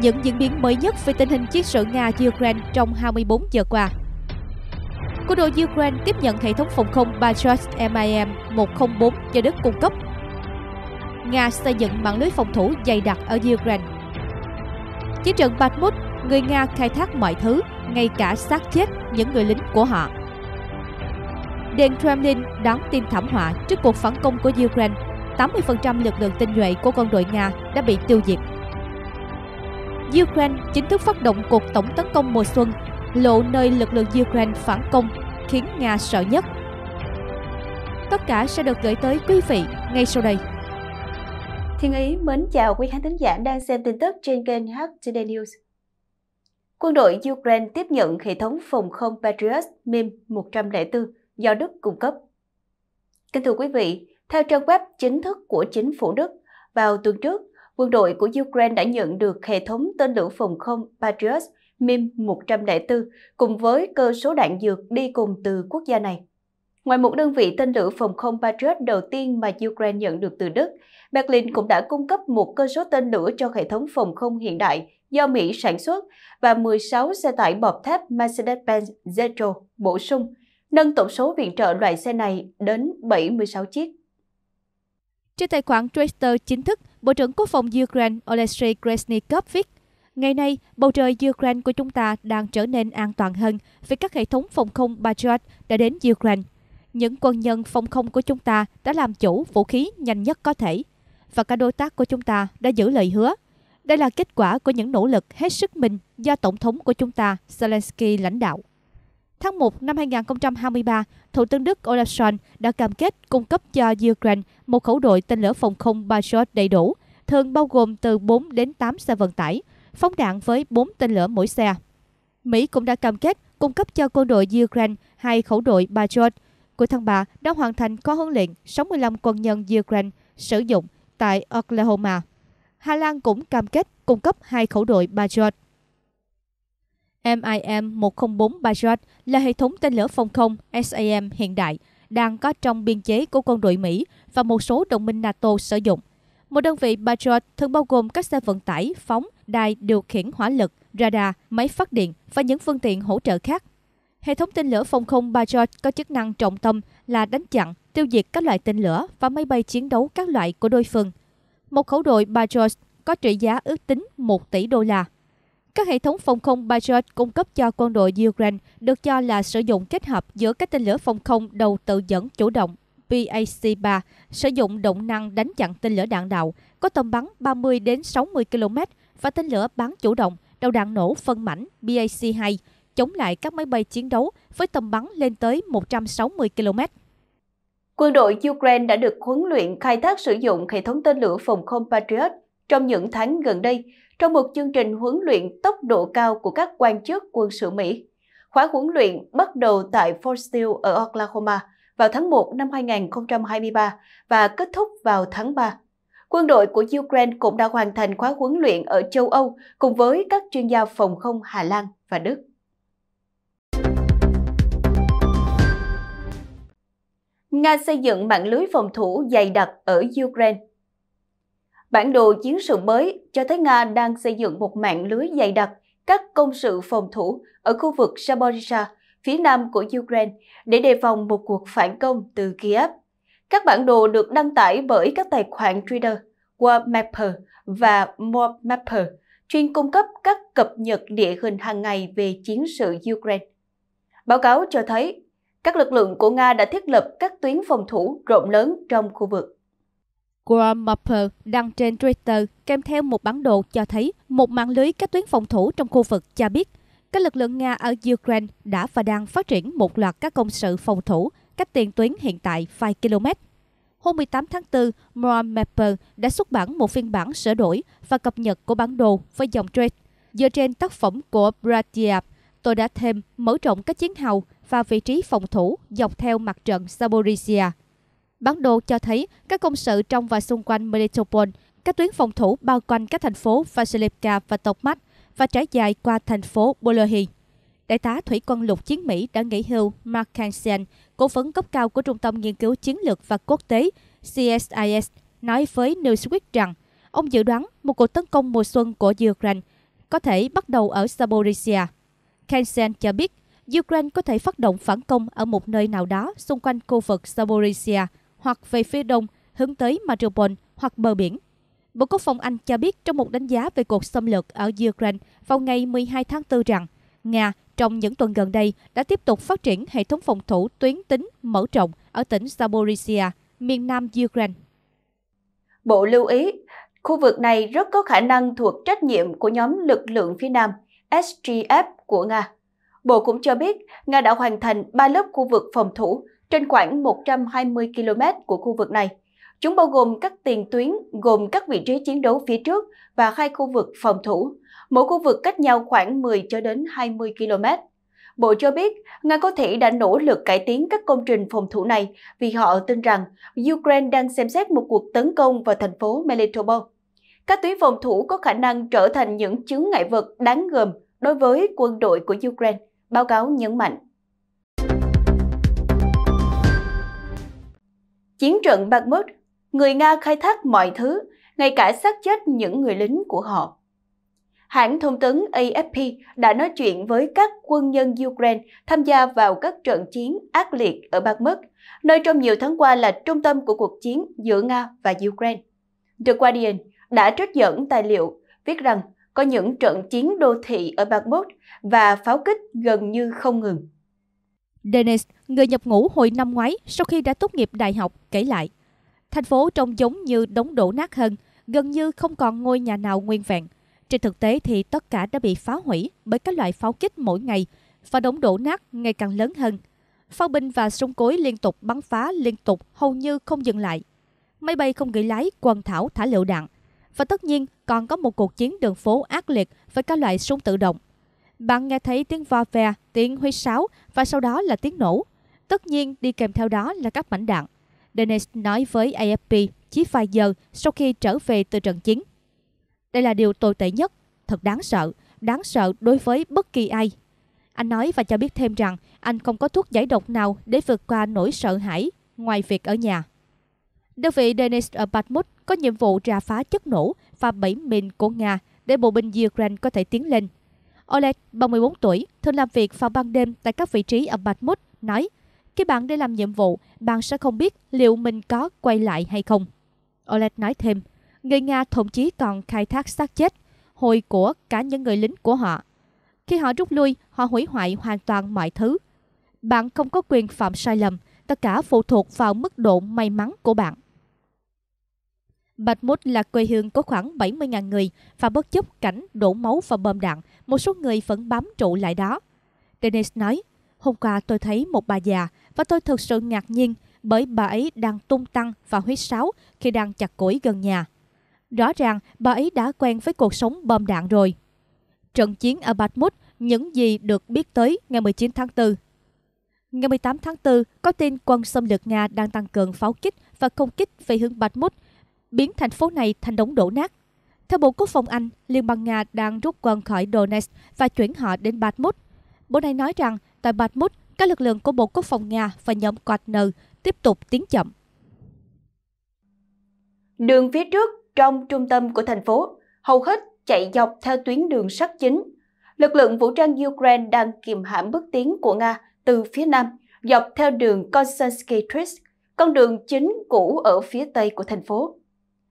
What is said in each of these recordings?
những diễn biến mới nhất về tình hình chiến sự Nga-Ukraine trong 24 giờ qua. Quân đội Ukraine tiếp nhận hệ thống phòng không Patriot MIM-104 do Đức cung cấp. Nga xây dựng mạng lưới phòng thủ dày đặc ở Ukraine. Chiến trận Bakhmut, người Nga khai thác mọi thứ, ngay cả xác chết những người lính của họ. điện Kremlin đón tin thảm họa trước cuộc phản công của Ukraine. 80% lực lượng tinh nhuệ của quân đội Nga đã bị tiêu diệt Ukraine chính thức phát động cuộc tổng tấn công mùa xuân, lộ nơi lực lượng Ukraine phản công, khiến Nga sợ nhất. Tất cả sẽ được gửi tới quý vị ngay sau đây. Thiên Ý mến chào quý khán thính giả đang xem tin tức trên kênh HTD News. Quân đội Ukraine tiếp nhận hệ thống phòng không Patriot MIM 104 do Đức cung cấp. Kính thưa quý vị, theo trang web chính thức của chính phủ Đức, vào tuần trước, quân đội của Ukraine đã nhận được hệ thống tên lửa phòng không Patriot MiM-104 cùng với cơ số đạn dược đi cùng từ quốc gia này. Ngoài một đơn vị tên lửa phòng không Patriot đầu tiên mà Ukraine nhận được từ Đức, Berlin cũng đã cung cấp một cơ số tên lửa cho hệ thống phòng không hiện đại do Mỹ sản xuất và 16 xe tải bọc thép Mercedes-Benz Zetro bổ sung, nâng tổng số viện trợ loại xe này đến 76 chiếc. Trên tài khoản Twitter chính thức, Bộ trưởng Quốc phòng Ukraine Oleksiy Krasnikov viết, Ngày nay, bầu trời Ukraine của chúng ta đang trở nên an toàn hơn vì các hệ thống phòng không Patriot đã đến Ukraine. Những quân nhân phòng không của chúng ta đã làm chủ vũ khí nhanh nhất có thể. Và các đối tác của chúng ta đã giữ lời hứa. Đây là kết quả của những nỗ lực hết sức mình do Tổng thống của chúng ta Zelensky lãnh đạo. Tháng 1 năm 2023, Thủ tướng Đức Olaf Scholz đã cam kết cung cấp cho Ukraine một khẩu đội tên lửa phòng không Patriot đầy đủ, thường bao gồm từ 4 đến 8 xe vận tải, phóng đạn với 4 tên lửa mỗi xe. Mỹ cũng đã cam kết cung cấp cho quân đội Ukraine hai khẩu đội Patriot. Cuối tháng 3 đã hoàn thành khóa huấn luyện 65 quân nhân Ukraine sử dụng tại Oklahoma. Hà Lan cũng cam kết cung cấp hai khẩu đội Patriot. MIM-104 Patriot là hệ thống tên lửa phòng không SAM hiện đại đang có trong biên chế của quân đội Mỹ và một số đồng minh NATO sử dụng. Một đơn vị Patriot thường bao gồm các xe vận tải, phóng, đài điều khiển hỏa lực, radar, máy phát điện và những phương tiện hỗ trợ khác. Hệ thống tên lửa phòng không Patriot có chức năng trọng tâm là đánh chặn, tiêu diệt các loại tên lửa và máy bay chiến đấu các loại của đối phương. Một khẩu đội Patriot có trị giá ước tính 1 tỷ đô la. Các hệ thống phòng không Patriot cung cấp cho quân đội Ukraine được cho là sử dụng kết hợp giữa các tên lửa phòng không đầu tự dẫn chủ động PAC-3 sử dụng động năng đánh chặn tên lửa đạn đạo có tầm bắn 30 đến 60 km và tên lửa bắn chủ động đầu đạn nổ phân mảnh PAC-2 chống lại các máy bay chiến đấu với tầm bắn lên tới 160 km. Quân đội Ukraine đã được huấn luyện khai thác sử dụng hệ thống tên lửa phòng không Patriot trong những tháng gần đây trong một chương trình huấn luyện tốc độ cao của các quan chức quân sự Mỹ. Khóa huấn luyện bắt đầu tại Fort Steele ở Oklahoma vào tháng 1 năm 2023 và kết thúc vào tháng 3. Quân đội của Ukraine cũng đã hoàn thành khóa huấn luyện ở châu Âu cùng với các chuyên gia phòng không Hà Lan và Đức. Nga xây dựng mạng lưới phòng thủ dày đặc ở Ukraine Bản đồ chiến sự mới cho thấy Nga đang xây dựng một mạng lưới dày đặc các công sự phòng thủ ở khu vực Zaporizhia, phía nam của Ukraine, để đề phòng một cuộc phản công từ Kiev. Các bản đồ được đăng tải bởi các tài khoản Twitter War Mapper và More Mapper, chuyên cung cấp các cập nhật địa hình hàng ngày về chiến sự Ukraine. Báo cáo cho thấy, các lực lượng của Nga đã thiết lập các tuyến phòng thủ rộng lớn trong khu vực. Graham Mapper đăng trên Twitter kèm theo một bản đồ cho thấy một mạng lưới các tuyến phòng thủ trong khu vực cho biết các lực lượng Nga ở Ukraine đã và đang phát triển một loạt các công sự phòng thủ cách tiền tuyến hiện tại vài km. Hôm 18 tháng 4, Graham Mapper đã xuất bản một phiên bản sửa đổi và cập nhật của bản đồ với dòng tweet: Dựa trên tác phẩm của Bratiab, tôi đã thêm mở rộng các chiến hào và vị trí phòng thủ dọc theo mặt trận Zaporizhia. Bản đồ cho thấy các công sự trong và xung quanh Melitopol, các tuyến phòng thủ bao quanh các thành phố Vasilivka và Tokmak và trải dài qua thành phố Bolohy. Đại tá Thủy quân lục chiến Mỹ đã nghỉ hưu Mark Hansen, cố vấn cấp cao của Trung tâm Nghiên cứu Chiến lược và Quốc tế CSIS, nói với Newsweek rằng ông dự đoán một cuộc tấn công mùa xuân của Ukraine có thể bắt đầu ở Zaporizhia. Hansen cho biết Ukraine có thể phát động phản công ở một nơi nào đó xung quanh khu vực Zaporizhia hoặc về phía đông hướng tới Mariupol hoặc bờ biển. Bộ Quốc phòng Anh cho biết trong một đánh giá về cuộc xâm lược ở Ukraine vào ngày 12 tháng 4 rằng Nga trong những tuần gần đây đã tiếp tục phát triển hệ thống phòng thủ tuyến tính mở rộng ở tỉnh Zaporizhia, miền nam Ukraine. Bộ lưu ý, khu vực này rất có khả năng thuộc trách nhiệm của nhóm lực lượng phía Nam, SGF của Nga. Bộ cũng cho biết Nga đã hoàn thành ba lớp khu vực phòng thủ trên khoảng 120 km của khu vực này. Chúng bao gồm các tiền tuyến gồm các vị trí chiến đấu phía trước và hai khu vực phòng thủ, mỗi khu vực cách nhau khoảng 10 cho đến 20 km. Bộ cho biết, Nga có thể đã nỗ lực cải tiến các công trình phòng thủ này vì họ tin rằng Ukraine đang xem xét một cuộc tấn công vào thành phố Melitopol. Các tuyến phòng thủ có khả năng trở thành những chướng ngại vật đáng gờm đối với quân đội của Ukraine, báo cáo nhấn mạnh. Chiến trận Bakhmut, người Nga khai thác mọi thứ, ngay cả xác chết những người lính của họ. Hãng thông tấn AFP đã nói chuyện với các quân nhân Ukraine tham gia vào các trận chiến ác liệt ở Bakhmut, nơi trong nhiều tháng qua là trung tâm của cuộc chiến giữa Nga và Ukraine. The Guardian đã trích dẫn tài liệu viết rằng có những trận chiến đô thị ở Bakhmut và pháo kích gần như không ngừng. Dennis, người nhập ngũ hồi năm ngoái sau khi đã tốt nghiệp đại học, kể lại. Thành phố trông giống như đống đổ nát hơn, gần như không còn ngôi nhà nào nguyên vẹn. Trên thực tế thì tất cả đã bị phá hủy bởi các loại pháo kích mỗi ngày và đống đổ nát ngày càng lớn hơn. Pháo binh và súng cối liên tục bắn phá liên tục hầu như không dừng lại. Máy bay không người lái quần thảo thả lựu đạn. Và tất nhiên còn có một cuộc chiến đường phố ác liệt với các loại súng tự động bạn nghe thấy tiếng vo ve, tiếng huy sáo và sau đó là tiếng nổ. Tất nhiên đi kèm theo đó là các mảnh đạn. Dennis nói với AFP chỉ vài giờ sau khi trở về từ trận chiến. Đây là điều tồi tệ nhất, thật đáng sợ, đáng sợ đối với bất kỳ ai. Anh nói và cho biết thêm rằng anh không có thuốc giải độc nào để vượt qua nỗi sợ hãi ngoài việc ở nhà. Đơn vị Dennis ở Bakhmut có nhiệm vụ ra phá chất nổ và bẫy mìn của Nga để bộ binh Ukraine có thể tiến lên. Oleg, 34 tuổi, thường làm việc vào ban đêm tại các vị trí ở Bakhmut, nói Khi bạn đi làm nhiệm vụ, bạn sẽ không biết liệu mình có quay lại hay không. Oleg nói thêm, người Nga thậm chí còn khai thác xác chết, hồi của cả những người lính của họ. Khi họ rút lui, họ hủy hoại hoàn toàn mọi thứ. Bạn không có quyền phạm sai lầm, tất cả phụ thuộc vào mức độ may mắn của bạn. Bakhmut là quê hương có khoảng 70.000 người và bất chấp cảnh đổ máu và bom đạn, một số người vẫn bám trụ lại đó. Dennis nói, hôm qua tôi thấy một bà già và tôi thực sự ngạc nhiên bởi bà ấy đang tung tăng và huyết sáo khi đang chặt củi gần nhà. Rõ ràng bà ấy đã quen với cuộc sống bom đạn rồi. Trận chiến ở Bakhmut, những gì được biết tới ngày 19 tháng 4 Ngày 18 tháng 4, có tin quân xâm lược Nga đang tăng cường pháo kích và không kích về hướng Bakhmut biến thành phố này thành đống đổ nát. Theo Bộ Quốc phòng Anh, Liên bang Nga đang rút quân khỏi Donetsk và chuyển họ đến Bakhmut. Bộ này nói rằng tại Bakhmut, các lực lượng của Bộ Quốc phòng Nga và nhóm Wagner tiếp tục tiến chậm. Đường phía trước trong trung tâm của thành phố hầu hết chạy dọc theo tuyến đường sắt chính. Lực lượng vũ trang Ukraine đang kiềm hãm bước tiến của Nga từ phía nam dọc theo đường Konstantinsky Street, con đường chính cũ ở phía tây của thành phố.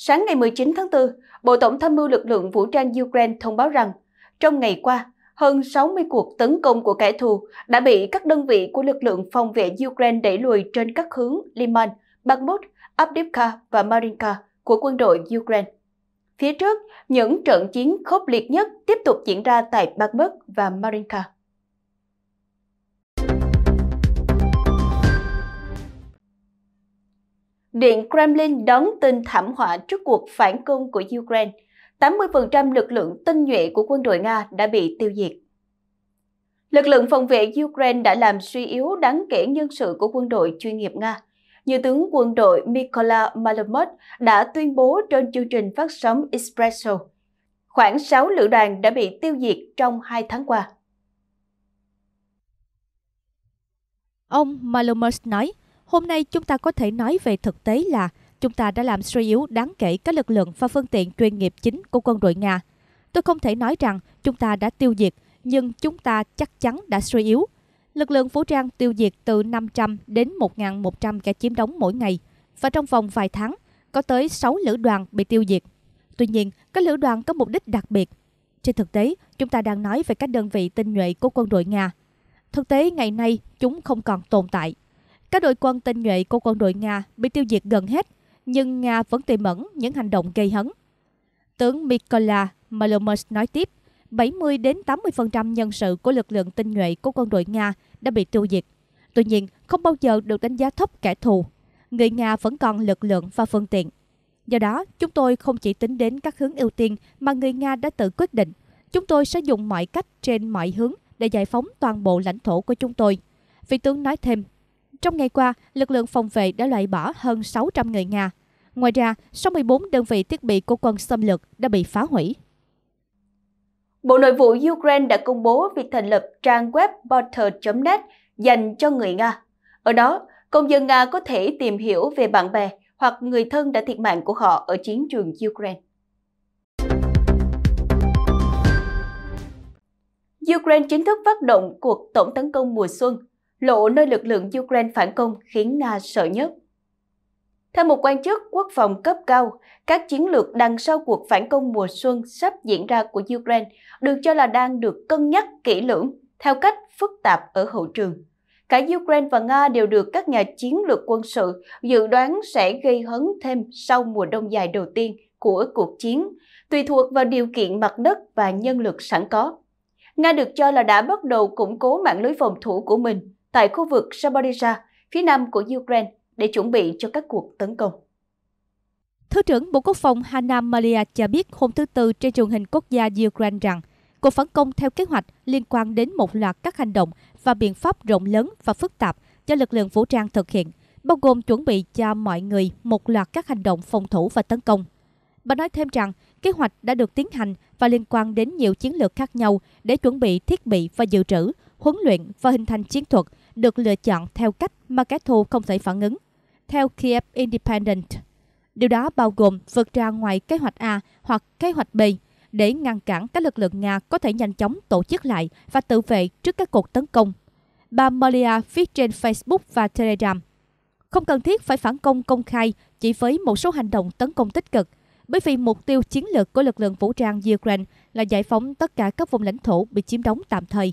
Sáng ngày 19 tháng 4, Bộ Tổng tham mưu lực lượng vũ trang Ukraine thông báo rằng, trong ngày qua, hơn 60 cuộc tấn công của kẻ thù đã bị các đơn vị của lực lượng phòng vệ Ukraine đẩy lùi trên các hướng Liman, Bakhmut, Avdiivka và Marinka của quân đội Ukraine. Phía trước, những trận chiến khốc liệt nhất tiếp tục diễn ra tại Bakhmut và Marinka. Điện Kremlin đón tin thảm họa trước cuộc phản công của Ukraine. 80% lực lượng tinh nhuệ của quân đội Nga đã bị tiêu diệt. Lực lượng phòng vệ Ukraine đã làm suy yếu đáng kể nhân sự của quân đội chuyên nghiệp Nga. Như tướng quân đội Mykola Malamot đã tuyên bố trên chương trình phát sóng Espresso, khoảng 6 lữ đoàn đã bị tiêu diệt trong 2 tháng qua. Ông Malomos nói, Hôm nay chúng ta có thể nói về thực tế là chúng ta đã làm suy yếu đáng kể các lực lượng và phương tiện chuyên nghiệp chính của quân đội Nga. Tôi không thể nói rằng chúng ta đã tiêu diệt, nhưng chúng ta chắc chắn đã suy yếu. Lực lượng vũ trang tiêu diệt từ 500 đến 1.100 kẻ chiếm đóng mỗi ngày, và trong vòng vài tháng, có tới 6 lữ đoàn bị tiêu diệt. Tuy nhiên, các lữ đoàn có mục đích đặc biệt. Trên thực tế, chúng ta đang nói về các đơn vị tinh nhuệ của quân đội Nga. Thực tế, ngày nay, chúng không còn tồn tại các đội quân tinh nhuệ của quân đội Nga bị tiêu diệt gần hết, nhưng Nga vẫn tiềm ẩn những hành động gây hấn. Tướng Mikola Malomers nói tiếp, 70 đến 80% nhân sự của lực lượng tinh nhuệ của quân đội Nga đã bị tiêu diệt. Tuy nhiên, không bao giờ được đánh giá thấp kẻ thù. Người Nga vẫn còn lực lượng và phương tiện. Do đó, chúng tôi không chỉ tính đến các hướng ưu tiên mà người Nga đã tự quyết định. Chúng tôi sẽ dùng mọi cách trên mọi hướng để giải phóng toàn bộ lãnh thổ của chúng tôi. Vị tướng nói thêm, trong ngày qua, lực lượng phòng vệ đã loại bỏ hơn 600 người Nga. Ngoài ra, 64 đơn vị thiết bị của quân xâm lược đã bị phá hủy. Bộ Nội vụ Ukraine đã công bố việc thành lập trang web porter.net dành cho người Nga. Ở đó, công dân Nga có thể tìm hiểu về bạn bè hoặc người thân đã thiệt mạng của họ ở chiến trường Ukraine. Ukraine chính thức phát động cuộc tổng tấn công mùa xuân lộ nơi lực lượng Ukraine phản công khiến Nga sợ nhất. Theo một quan chức quốc phòng cấp cao, các chiến lược đằng sau cuộc phản công mùa xuân sắp diễn ra của Ukraine được cho là đang được cân nhắc kỹ lưỡng theo cách phức tạp ở hậu trường. Cả Ukraine và Nga đều được các nhà chiến lược quân sự dự đoán sẽ gây hấn thêm sau mùa đông dài đầu tiên của cuộc chiến, tùy thuộc vào điều kiện mặt đất và nhân lực sẵn có. Nga được cho là đã bắt đầu củng cố mạng lưới phòng thủ của mình tại khu vực Zaporizhia, phía nam của Ukraine, để chuẩn bị cho các cuộc tấn công. Thứ trưởng Bộ Quốc phòng Hanna Malia cho biết hôm thứ Tư trên truyền hình quốc gia Ukraine rằng cuộc phản công theo kế hoạch liên quan đến một loạt các hành động và biện pháp rộng lớn và phức tạp cho lực lượng vũ trang thực hiện, bao gồm chuẩn bị cho mọi người một loạt các hành động phòng thủ và tấn công. Bà nói thêm rằng kế hoạch đã được tiến hành và liên quan đến nhiều chiến lược khác nhau để chuẩn bị thiết bị và dự trữ, huấn luyện và hình thành chiến thuật được lựa chọn theo cách mà kẻ thù không thể phản ứng, theo Kiev Independent. Điều đó bao gồm vượt ra ngoài kế hoạch A hoặc kế hoạch B để ngăn cản các lực lượng Nga có thể nhanh chóng tổ chức lại và tự vệ trước các cuộc tấn công. Bà Malia viết trên Facebook và Telegram. Không cần thiết phải phản công công khai chỉ với một số hành động tấn công tích cực, bởi vì mục tiêu chiến lược của lực lượng vũ trang Ukraine là giải phóng tất cả các vùng lãnh thổ bị chiếm đóng tạm thời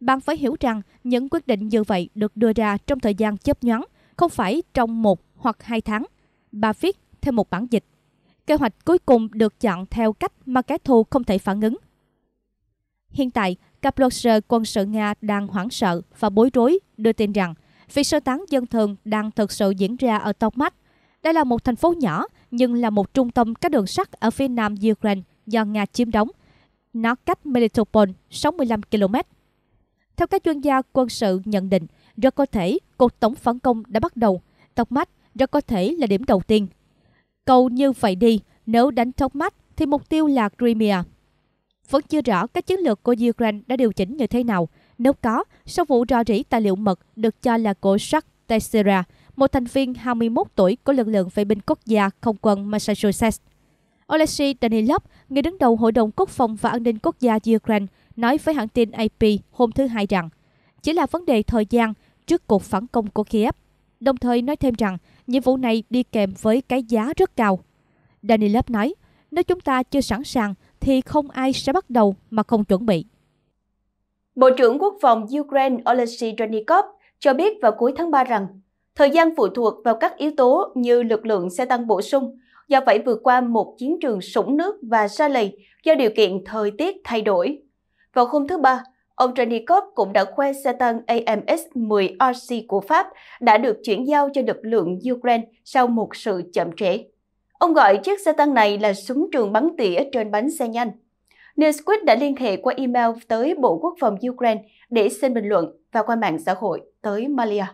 bạn phải hiểu rằng những quyết định như vậy được đưa ra trong thời gian chớp nhoáng, không phải trong một hoặc hai tháng. Bà viết thêm một bản dịch. Kế hoạch cuối cùng được chọn theo cách mà kẻ thù không thể phản ứng. Hiện tại, các blogger quân sự Nga đang hoảng sợ và bối rối đưa tin rằng việc sơ tán dân thường đang thực sự diễn ra ở Tokmak. Đây là một thành phố nhỏ nhưng là một trung tâm các đường sắt ở phía nam Ukraine do Nga chiếm đóng. Nó cách Melitopol 65 km. Theo các chuyên gia quân sự nhận định, rất có thể cuộc tổng phản công đã bắt đầu. Tóc mắt rất có thể là điểm đầu tiên. Cầu như vậy đi, nếu đánh tóc mắt thì mục tiêu là Crimea. Vẫn chưa rõ các chiến lược của Ukraine đã điều chỉnh như thế nào. Nếu có, sau vụ rò rỉ tài liệu mật được cho là của Jacques Teixeira, một thành viên 21 tuổi của lực lượng vệ binh quốc gia không quân Massachusetts. Oleksiy Danilov, người đứng đầu Hội đồng Quốc phòng và An ninh Quốc gia Ukraine, nói với hãng tin AP hôm thứ Hai rằng chỉ là vấn đề thời gian trước cuộc phản công của Kiev, đồng thời nói thêm rằng nhiệm vụ này đi kèm với cái giá rất cao. Danilov nói, nếu chúng ta chưa sẵn sàng thì không ai sẽ bắt đầu mà không chuẩn bị. Bộ trưởng Quốc phòng Ukraine Oleksiy Donikov cho biết vào cuối tháng 3 rằng thời gian phụ thuộc vào các yếu tố như lực lượng sẽ tăng bổ sung do phải vượt qua một chiến trường sũng nước và xa lầy do điều kiện thời tiết thay đổi. Vào hôm thứ Ba, ông Trenikov cũng đã khoe xe tăng ams 10 rc của Pháp đã được chuyển giao cho lực lượng Ukraine sau một sự chậm trễ. Ông gọi chiếc xe tăng này là súng trường bắn tỉa trên bánh xe nhanh. Newsweek đã liên hệ qua email tới Bộ Quốc phòng Ukraine để xin bình luận và qua mạng xã hội tới Malia.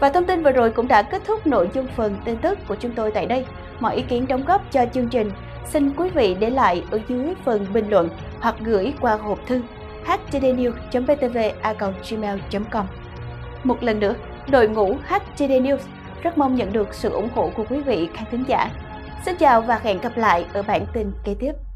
Và thông tin vừa rồi cũng đã kết thúc nội dung phần tin tức của chúng tôi tại đây. Mọi ý kiến đóng góp cho chương trình xin quý vị để lại ở dưới phần bình luận hoặc gửi qua hộp thư htdnews.btv.gmail.com Một lần nữa, đội ngũ HTD News rất mong nhận được sự ủng hộ của quý vị khán thính giả. Xin chào và hẹn gặp lại ở bản tin kế tiếp.